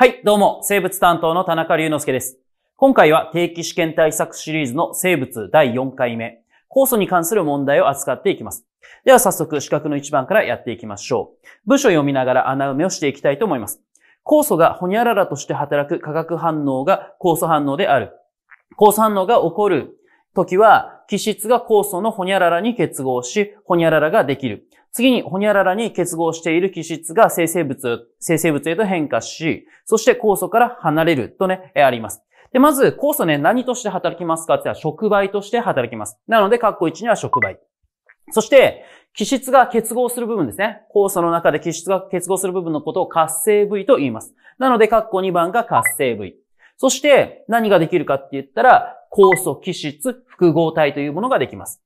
はい、どうも、生物担当の田中隆之介です。今回は定期試験対策シリーズの生物第4回目、酵素に関する問題を扱っていきます。では早速、資格の1番からやっていきましょう。文章を読みながら穴埋めをしていきたいと思います。酵素がホニャララとして働く化学反応が酵素反応である。酵素反応が起こる時は、気質が酵素のホニャララに結合し、ホニャララができる。次に、ホニャララに結合している基質が生成物、生成物へと変化し、そして酵素から離れるとね、あります。で、まず、酵素ね、何として働きますかって言ったら、触媒として働きます。なので、カッコ1には触媒。そして、気質が結合する部分ですね。酵素の中で気質が結合する部分のことを活性部位と言います。なので、カッコ2番が活性部位。そして、何ができるかって言ったら、酵素、気質、複合体というものができます。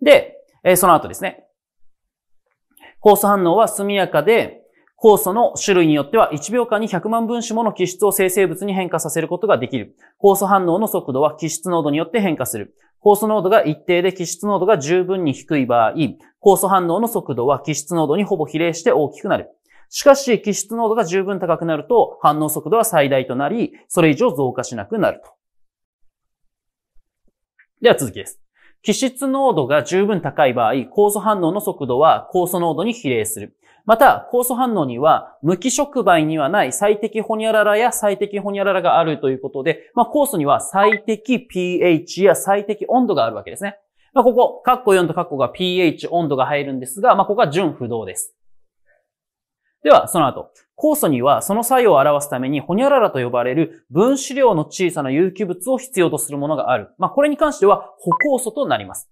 で、えその後ですね。酵素反応は速やかで、酵素の種類によっては1秒間に100万分子もの基質を生成物に変化させることができる。酵素反応の速度は基質濃度によって変化する。酵素濃度が一定で基質濃度が十分に低い場合、酵素反応の速度は基質濃度にほぼ比例して大きくなる。しかし、基質濃度が十分高くなると反応速度は最大となり、それ以上増加しなくなると。では続きです。気質濃度が十分高い場合、酵素反応の速度は酵素濃度に比例する。また、酵素反応には、無機触媒にはない最適ホニャララや最適ホニャララがあるということで、まあ、酵素には最適 pH や最適温度があるわけですね。まあ、ここ、カッコ4とカッコが pH 温度が入るんですが、まあ、ここは純不動です。では、その後。酵素にはその作用を表すために、ホニャララと呼ばれる分子量の小さな有機物を必要とするものがある。まあ、これに関しては、補酵素となります。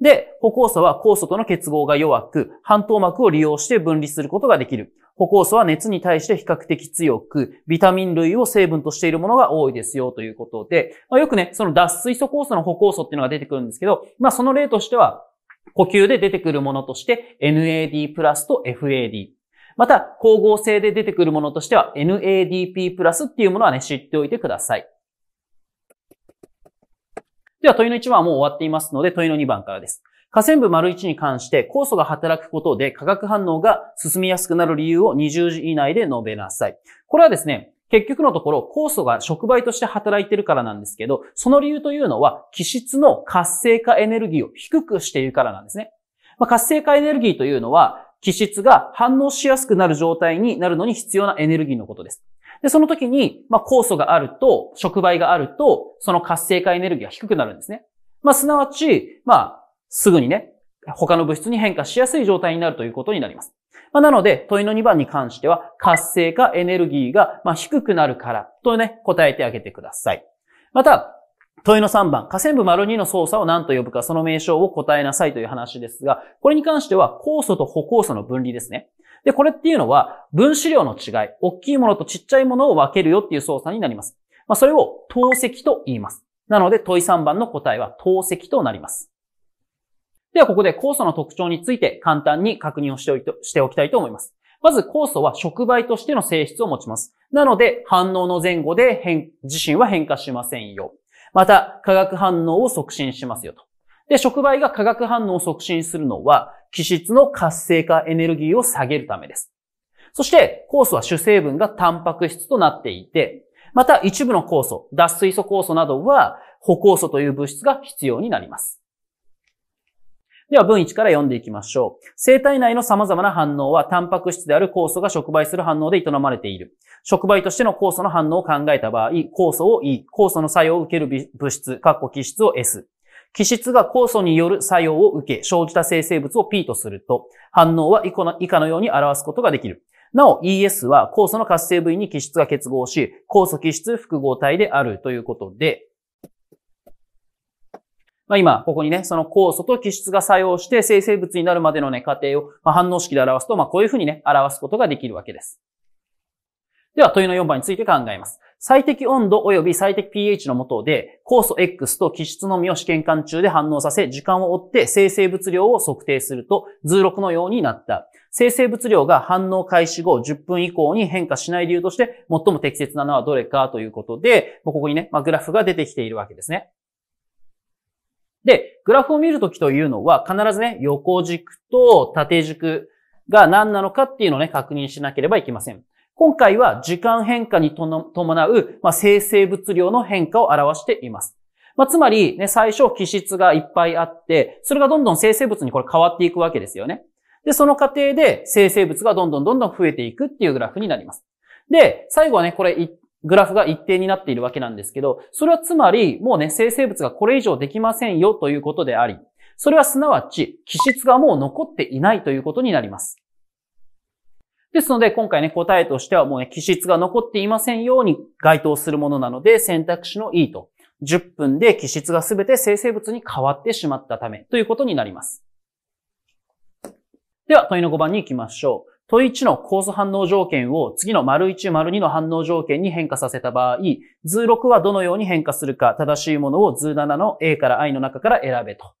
で、歩酵素は酵素との結合が弱く、半透膜を利用して分離することができる。歩酵素は熱に対して比較的強く、ビタミン類を成分としているものが多いですよということで、まあ、よくね、その脱水素酵素の歩酵素っていうのが出てくるんですけど、まあその例としては、呼吸で出てくるものとして NAD プラスと FAD。また、光合成で出てくるものとしては NADP プラスっていうものはね、知っておいてください。では、問いの1番はもう終わっていますので、問いの2番からです。河川部丸1に関して酵素が働くことで化学反応が進みやすくなる理由を20時以内で述べなさい。これはですね、結局のところ、酵素が触媒として働いてるからなんですけど、その理由というのは、気質の活性化エネルギーを低くしているからなんですね。まあ、活性化エネルギーというのは、気質が反応しやすくなる状態になるのに必要なエネルギーのことです。で、その時に、まあ、酵素があると、触媒があると、その活性化エネルギーが低くなるんですね。まあ、すなわち、まあ、すぐにね、他の物質に変化しやすい状態になるということになります。まあ、なので、問いの2番に関しては、活性化エネルギーが、ま低くなるから、とね、答えてあげてください。また、問いの3番、河川部丸2の操作を何と呼ぶか、その名称を答えなさいという話ですが、これに関しては、酵素と歩酵素の分離ですね。で、これっていうのは、分子量の違い、大きいものとちっちゃいものを分けるよっていう操作になります。まあ、それを透析と言います。なので、問い3番の答えは透析となります。では、ここで酵素の特徴について簡単に確認をしておいてしておきたいと思います。まず、酵素は触媒としての性質を持ちます。なので、反応の前後で変、自身は変化しませんよ。また、化学反応を促進しますよと。で、触媒が化学反応を促進するのは、気質の活性化エネルギーを下げるためです。そして、酵素は主成分がタンパク質となっていて、また一部の酵素、脱水素酵素などは、補酵素という物質が必要になります。では文1から読んでいきましょう。生体内の様々な反応は、タンパク質である酵素が触媒する反応で営まれている。触媒としての酵素の反応を考えた場合、酵素を E、酵素の作用を受ける物質、括弧基質を S。基質が酵素による作用を受け、生じた生成物を P とすると、反応は以下のように表すことができる。なお ES は酵素の活性部位に基質が結合し、酵素基質複合体であるということで、まあ、今、ここにね、その酵素と基質が作用して生成物になるまでのね、過程を、ま反応式で表すと、まあ、こういうふうにね、表すことができるわけです。では、問いの4番について考えます。最適温度及び最適 pH のもとで、酵素 X と基質のみを試験管中で反応させ、時間を追って生成物量を測定すると、図録のようになった。生成物量が反応開始後10分以降に変化しない理由として、最も適切なのはどれかということで、ここにね、まあ、グラフが出てきているわけですね。で、グラフを見るときというのは、必ずね、横軸と縦軸が何なのかっていうのをね、確認しなければいけません。今回は時間変化に伴う、まあ、生成物量の変化を表しています。まあ、つまり、ね、最初気質がいっぱいあって、それがどんどん生成物にこれ変わっていくわけですよね。で、その過程で生成物がどんどんどんどん増えていくっていうグラフになります。で、最後はね、これグラフが一定になっているわけなんですけど、それはつまり、もうね、生成物がこれ以上できませんよということであり、それはすなわち、気質がもう残っていないということになります。ですので、今回ね、答えとしてはもうね、気質が残っていませんように該当するものなので、選択肢の E と。10分で気質が全て生成物に変わってしまったためということになります。では、問いの5番に行きましょう。問1の酵素反応条件を次の丸1、丸2の反応条件に変化させた場合、図6はどのように変化するか、正しいものを図7の A から I の中から選べと。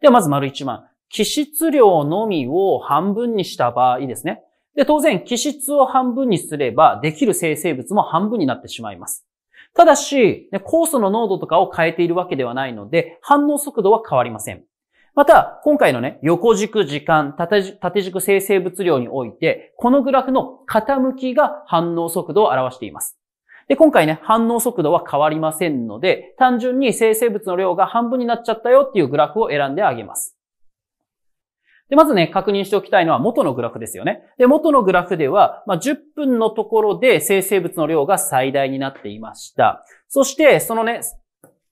ではまず丸1番。気質量のみを半分にした場合ですね。で、当然、気質を半分にすれば、できる生成物も半分になってしまいます。ただし、酵素の濃度とかを変えているわけではないので、反応速度は変わりません。また、今回のね、横軸時間、縦軸生成物量において、このグラフの傾きが反応速度を表しています。で、今回ね、反応速度は変わりませんので、単純に生成物の量が半分になっちゃったよっていうグラフを選んであげます。で、まずね、確認しておきたいのは元のグラフですよね。で、元のグラフでは、まあ、10分のところで生成物の量が最大になっていました。そして、そのね、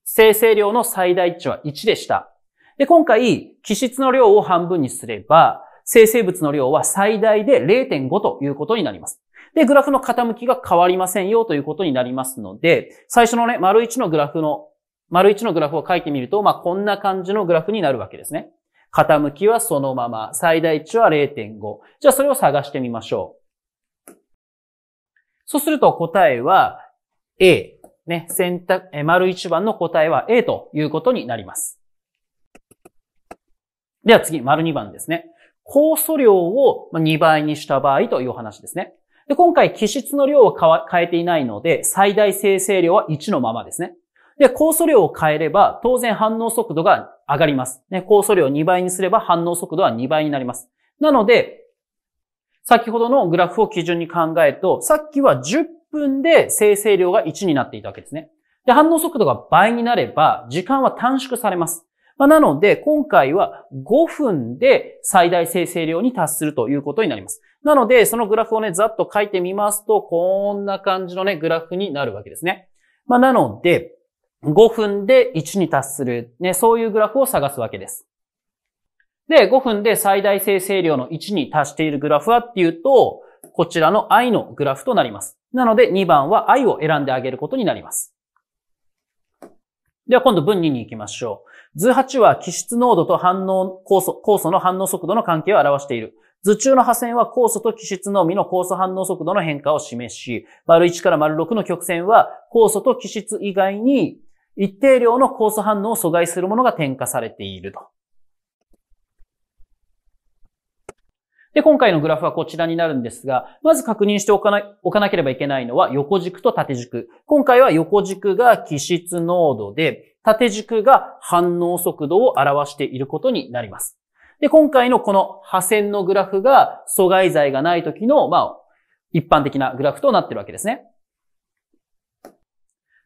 生成量の最大値は1でした。で、今回、気質の量を半分にすれば、生成物の量は最大で0.5ということになります。で、グラフの傾きが変わりませんよということになりますので、最初のね、丸1のグラフの、丸1のグラフを書いてみると、まあ、こんな感じのグラフになるわけですね。傾きはそのまま、最大値は0.5。じゃあそれを探してみましょう。そうすると答えは A。ね、選択、丸1番の答えは A ということになります。では次、丸2番ですね。酵素量を2倍にした場合という話ですね。で、今回、気質の量を変えていないので、最大生成量は1のままですね。で、酵素量を変えれば、当然反応速度が上がります。ね、酵素量を2倍にすれば反応速度は2倍になります。なので、先ほどのグラフを基準に考えると、さっきは10分で生成量が1になっていたわけですね。で、反応速度が倍になれば、時間は短縮されます。まあ、なので、今回は5分で最大生成量に達するということになります。なので、そのグラフをね、ざっと書いてみますと、こんな感じのね、グラフになるわけですね。まあ、なので、5分で1に達する、ね、そういうグラフを探すわけです。で、5分で最大生成量の1に達しているグラフはっていうと、こちらの i のグラフとなります。なので、2番は i を選んであげることになります。では今度文2に行きましょう。図8は気質濃度と反応酵素、酵素の反応速度の関係を表している。図中の破線は酵素と気質のみの酵素反応速度の変化を示し、丸1から丸6の曲線は酵素と気質以外に一定量の酵素反応を阻害するものが添加されていると。で、今回のグラフはこちらになるんですが、まず確認しておかな、おかなければいけないのは横軸と縦軸。今回は横軸が気質濃度で、縦軸が反応速度を表していることになります。で、今回のこの破線のグラフが阻害剤がない時の、まあ、一般的なグラフとなっているわけですね。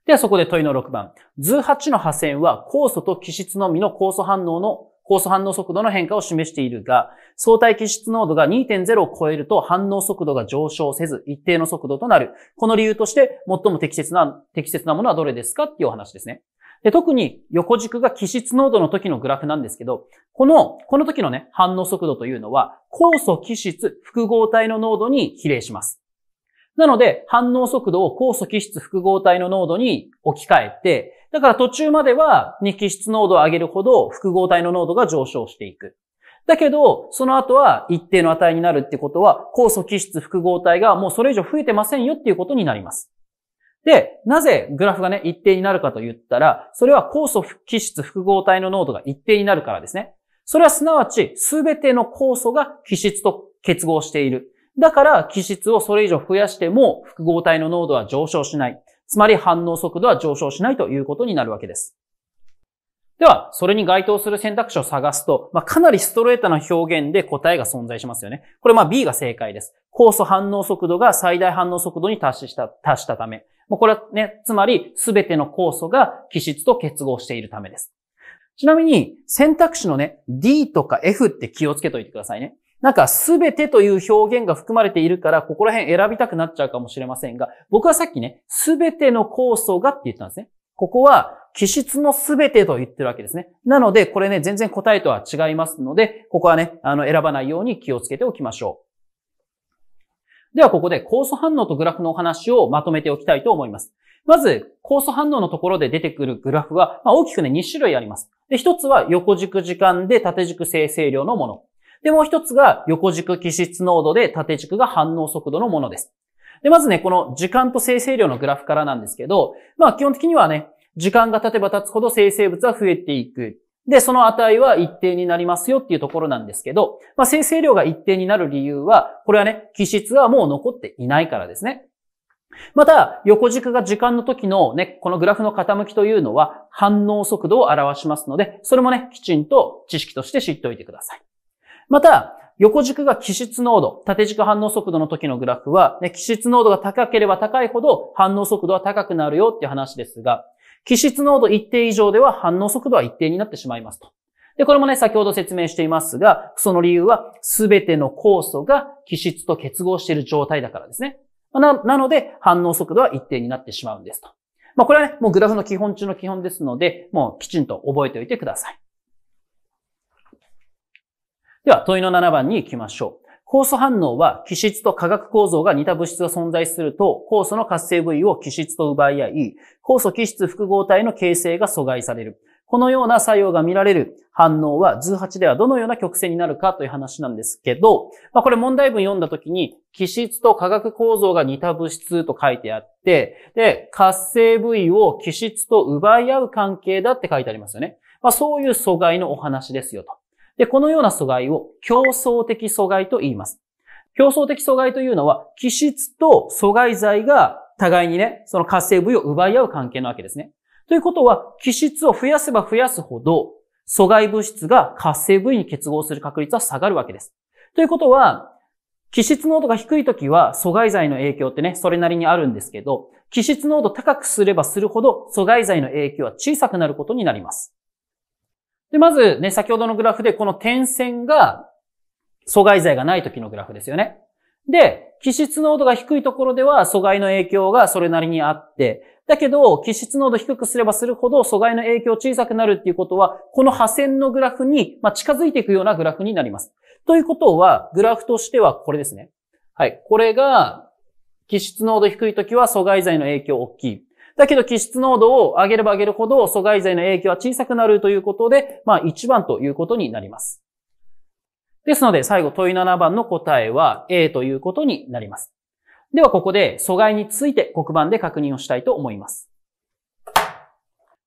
ではそこで問いの6番。図8の破線は酵素と基質のみの酵素反応の酵素反応速度の変化を示しているが、相対基質濃度が2.0を超えると反応速度が上昇せず一定の速度となる。この理由として最も適切な、適切なものはどれですかっていうお話ですね。で、特に横軸が気質濃度の時のグラフなんですけど、この、この時のね、反応速度というのは、酵素気質複合体の濃度に比例します。なので、反応速度を酵素気質複合体の濃度に置き換えて、だから途中までは、気質濃度を上げるほど複合体の濃度が上昇していく。だけど、その後は一定の値になるってことは、酵素気質複合体がもうそれ以上増えてませんよっていうことになります。で、なぜグラフがね、一定になるかと言ったら、それは酵素基質複合体の濃度が一定になるからですね。それはすなわち、すべての酵素が基質と結合している。だから、基質をそれ以上増やしても、複合体の濃度は上昇しない。つまり反応速度は上昇しないということになるわけです。では、それに該当する選択肢を探すと、まあ、かなりストレートな表現で答えが存在しますよね。これ、まあ、B が正解です。酵素反応速度が最大反応速度に達した、達したため。まあ、これはね、つまり全ての酵素が基質と結合しているためです。ちなみに選択肢のね、D とか F って気をつけといてくださいね。なんか全てという表現が含まれているから、ここら辺選びたくなっちゃうかもしれませんが、僕はさっきね、全ての酵素がって言ったんですね。ここは、気質の全てと言ってるわけですね。なので、これね、全然答えとは違いますので、ここはね、あの、選ばないように気をつけておきましょう。ではここで酵素反応とグラフのお話をまとめておきたいと思います。まず、酵素反応のところで出てくるグラフは、まあ、大きくね、2種類あります。一つは横軸時間で縦軸生成量のもの。で、もう一つが横軸気質濃度で縦軸が反応速度のものです。で、まずね、この時間と生成量のグラフからなんですけど、まあ基本的にはね、時間が経てば経つほど生成物は増えていく。で、その値は一定になりますよっていうところなんですけど、まあ、生成量が一定になる理由は、これはね、気質はもう残っていないからですね。また、横軸が時間の時のね、このグラフの傾きというのは反応速度を表しますので、それもね、きちんと知識として知っておいてください。また、横軸が気質濃度、縦軸反応速度の時のグラフは、ね、気質濃度が高ければ高いほど反応速度は高くなるよっていう話ですが、気質濃度一定以上では反応速度は一定になってしまいますと。で、これもね、先ほど説明していますが、その理由は、すべての酵素が気質と結合している状態だからですね。な、なので、反応速度は一定になってしまうんですと。まあ、これはね、もうグラフの基本中の基本ですので、もうきちんと覚えておいてください。では、問いの7番に行きましょう。酵素反応は気質と化学構造が似た物質が存在すると、酵素の活性部位を気質と奪い合い、酵素気質複合体の形成が阻害される。このような作用が見られる反応は、図8ではどのような曲線になるかという話なんですけど、まあ、これ問題文読んだ時に、気質と化学構造が似た物質と書いてあって、で、活性部位を気質と奪い合う関係だって書いてありますよね。まあ、そういう阻害のお話ですよと。で、このような阻害を競争的阻害と言います。競争的阻害というのは、気質と阻害剤が互いにね、その活性部位を奪い合う関係なわけですね。ということは、気質を増やせば増やすほど、阻害物質が活性部位に結合する確率は下がるわけです。ということは、気質濃度が低い時は阻害剤の影響ってね、それなりにあるんですけど、気質濃度高くすればするほど阻害剤の影響は小さくなることになります。で、まずね、先ほどのグラフでこの点線が阻害剤がない時のグラフですよね。で、気質濃度が低いところでは阻害の影響がそれなりにあって、だけど、気質濃度低くすればするほど阻害の影響小さくなるっていうことは、この破線のグラフに、ま近づいていくようなグラフになります。ということは、グラフとしてはこれですね。はい。これが、気質濃度低い時は阻害剤の影響大きい。だけど基質濃度を上げれば上げるほど阻害剤の影響は小さくなるということで、まあ1番ということになります。ですので最後問い7番の答えは A ということになります。ではここで阻害について黒板で確認をしたいと思います。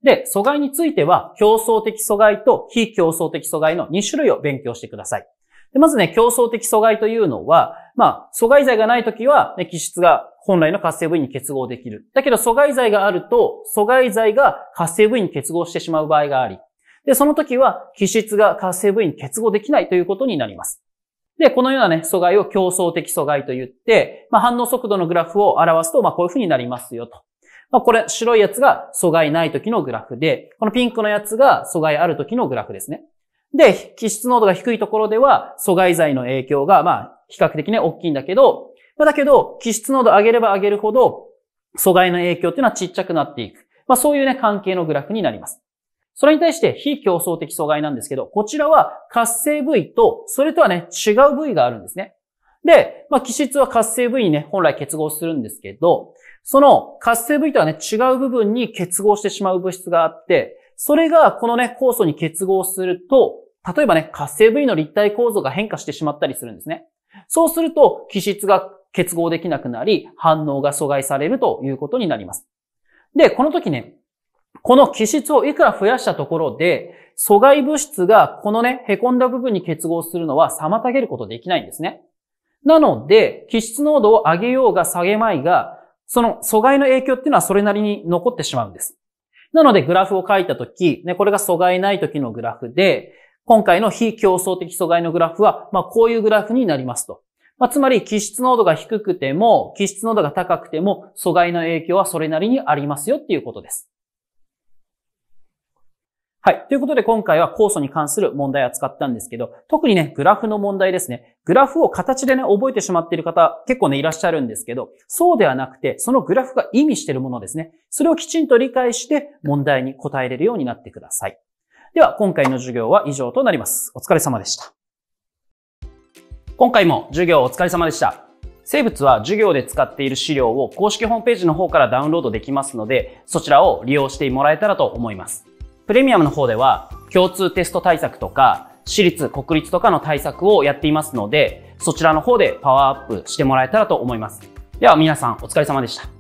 で、阻害については競争的阻害と非競争的阻害の2種類を勉強してください。でまずね、競争的阻害というのは、まあ、阻害罪がないときは、ね、気質が本来の活性部位に結合できる。だけど阻害剤があると、阻害剤が活性部位に結合してしまう場合があり、で、その時は気質が活性部位に結合できないということになります。で、このようなね、阻害を競争的阻害と言って、まあ、反応速度のグラフを表すと、まあ、こういう風になりますよと。まあ、これ、白いやつが阻害ない時のグラフで、このピンクのやつが阻害ある時のグラフですね。で、気質濃度が低いところでは、阻害剤の影響が、まあ、比較的ね、大きいんだけど、だけど、気質濃度上げれば上げるほど、阻害の影響っていうのはちっちゃくなっていく。まあそういうね、関係のグラフになります。それに対して非競争的阻害なんですけど、こちらは活性部位と、それとはね、違う部位があるんですね。で、まあ、気質は活性部位にね、本来結合するんですけど、その活性部位とはね、違う部分に結合してしまう物質があって、それがこのね、酵素に結合すると、例えばね、活性部位の立体構造が変化してしまったりするんですね。そうすると、気質が結合できなくなり、反応が阻害されるということになります。で、この時ね、この気質をいくら増やしたところで、阻害物質がこのね、凹んだ部分に結合するのは妨げることできないんですね。なので、気質濃度を上げようが下げまいが、その阻害の影響っていうのはそれなりに残ってしまうんです。なので、グラフを書いたとき、ね、これが阻害ないときのグラフで、今回の非競争的阻害のグラフは、まあ、こういうグラフになりますと。まあ、つまり、気質濃度が低くても、気質濃度が高くても、阻害の影響はそれなりにありますよっていうことです。はい。ということで今回は酵素に関する問題を扱ったんですけど、特にね、グラフの問題ですね。グラフを形でね、覚えてしまっている方、結構ね、いらっしゃるんですけど、そうではなくて、そのグラフが意味しているものですね。それをきちんと理解して、問題に答えれるようになってください。では、今回の授業は以上となります。お疲れ様でした。今回も授業お疲れ様でした。生物は授業で使っている資料を公式ホームページの方からダウンロードできますので、そちらを利用してもらえたらと思います。プレミアムの方では共通テスト対策とか、私立、国立とかの対策をやっていますので、そちらの方でパワーアップしてもらえたらと思います。では皆さんお疲れ様でした。